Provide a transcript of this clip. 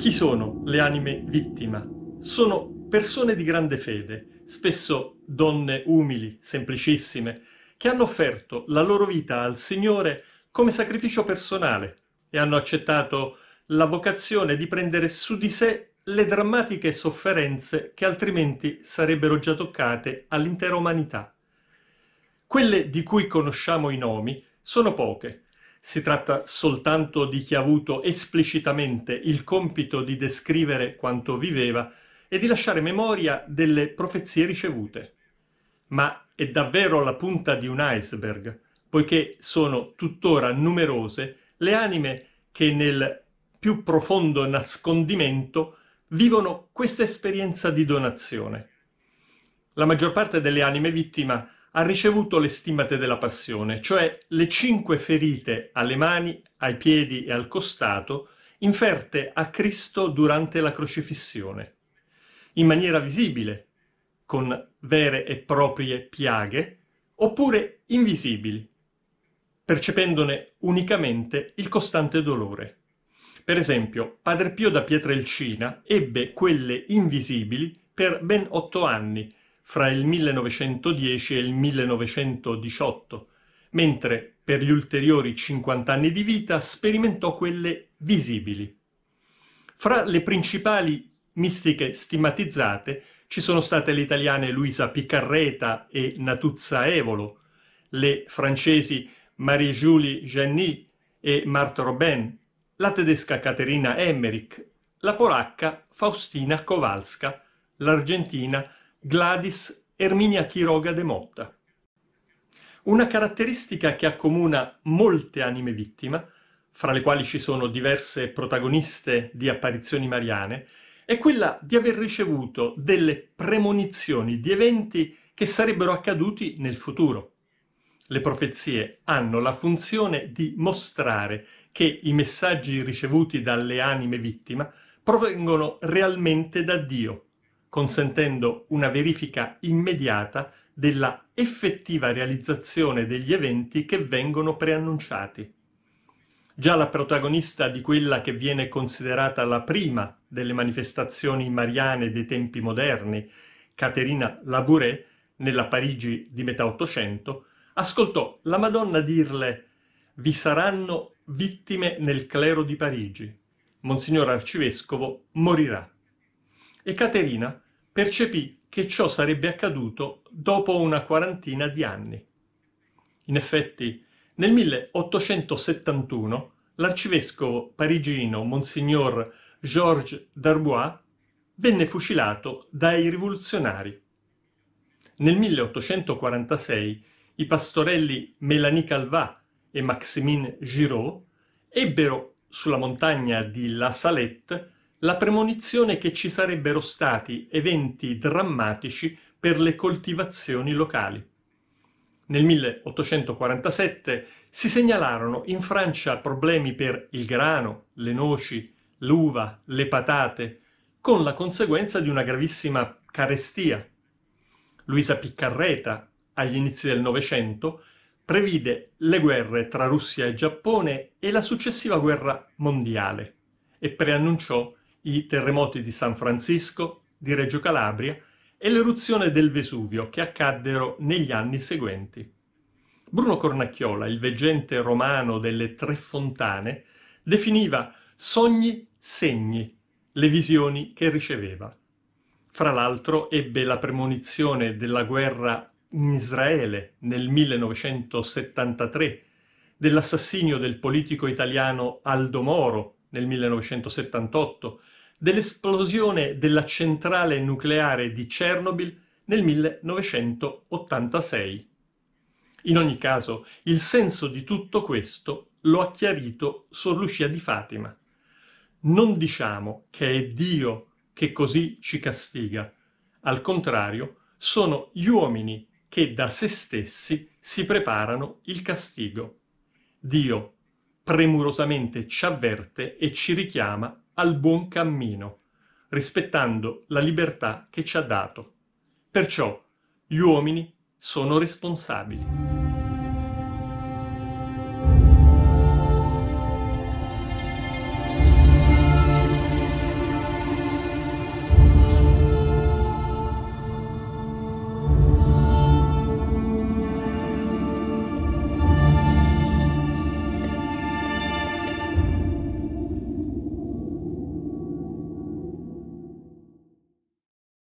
Chi sono le anime vittima? Sono persone di grande fede, spesso donne umili, semplicissime, che hanno offerto la loro vita al Signore come sacrificio personale e hanno accettato la vocazione di prendere su di sé le drammatiche sofferenze che altrimenti sarebbero già toccate all'intera umanità. Quelle di cui conosciamo i nomi sono poche, si tratta soltanto di chi ha avuto esplicitamente il compito di descrivere quanto viveva e di lasciare memoria delle profezie ricevute. Ma è davvero la punta di un iceberg, poiché sono tuttora numerose le anime che nel più profondo nascondimento vivono questa esperienza di donazione. La maggior parte delle anime vittima ha ricevuto le stimate della passione, cioè le cinque ferite alle mani, ai piedi e al costato inferte a Cristo durante la crocifissione, in maniera visibile, con vere e proprie piaghe, oppure invisibili, percependone unicamente il costante dolore. Per esempio, Padre Pio da Pietrelcina ebbe quelle invisibili per ben otto anni, fra il 1910 e il 1918, mentre per gli ulteriori 50 anni di vita sperimentò quelle visibili. Fra le principali mistiche stigmatizzate ci sono state le italiane Luisa Piccarreta e Natuzza Evolo, le francesi Marie-Julie Genny e Marthe Robin, la tedesca Caterina Emmerich, la polacca Faustina Kowalska, l'argentina Gladys Erminia Chiroga de Motta. Una caratteristica che accomuna molte anime vittima, fra le quali ci sono diverse protagoniste di apparizioni mariane, è quella di aver ricevuto delle premonizioni di eventi che sarebbero accaduti nel futuro. Le profezie hanno la funzione di mostrare che i messaggi ricevuti dalle anime vittima provengono realmente da Dio consentendo una verifica immediata della effettiva realizzazione degli eventi che vengono preannunciati. Già la protagonista di quella che viene considerata la prima delle manifestazioni mariane dei tempi moderni, Caterina Labouret, nella Parigi di metà Ottocento, ascoltò la Madonna dirle «Vi saranno vittime nel clero di Parigi. Monsignor Arcivescovo morirà» e Caterina percepì che ciò sarebbe accaduto dopo una quarantina di anni. In effetti, nel 1871 l'arcivescovo parigino Monsignor Georges Darbois venne fucilato dai rivoluzionari. Nel 1846 i pastorelli Mélanie Calvat e Maximin Giraud ebbero sulla montagna di La Salette la premonizione che ci sarebbero stati eventi drammatici per le coltivazioni locali. Nel 1847 si segnalarono in Francia problemi per il grano, le noci, l'uva, le patate, con la conseguenza di una gravissima carestia. Luisa Piccarreta, agli inizi del Novecento, previde le guerre tra Russia e Giappone e la successiva guerra mondiale e preannunciò i terremoti di San Francisco, di Reggio Calabria e l'eruzione del Vesuvio che accaddero negli anni seguenti. Bruno Cornacchiola, il veggente romano delle Tre Fontane, definiva sogni segni le visioni che riceveva. Fra l'altro ebbe la premonizione della guerra in Israele nel 1973, dell'assassinio del politico italiano Aldo Moro nel 1978, dell'esplosione della centrale nucleare di Chernobyl nel 1986. In ogni caso, il senso di tutto questo lo ha chiarito Sor Lucia di Fatima. Non diciamo che è Dio che così ci castiga. Al contrario, sono gli uomini che da se stessi si preparano il castigo. Dio premurosamente ci avverte e ci richiama al buon cammino, rispettando la libertà che ci ha dato. Perciò gli uomini sono responsabili.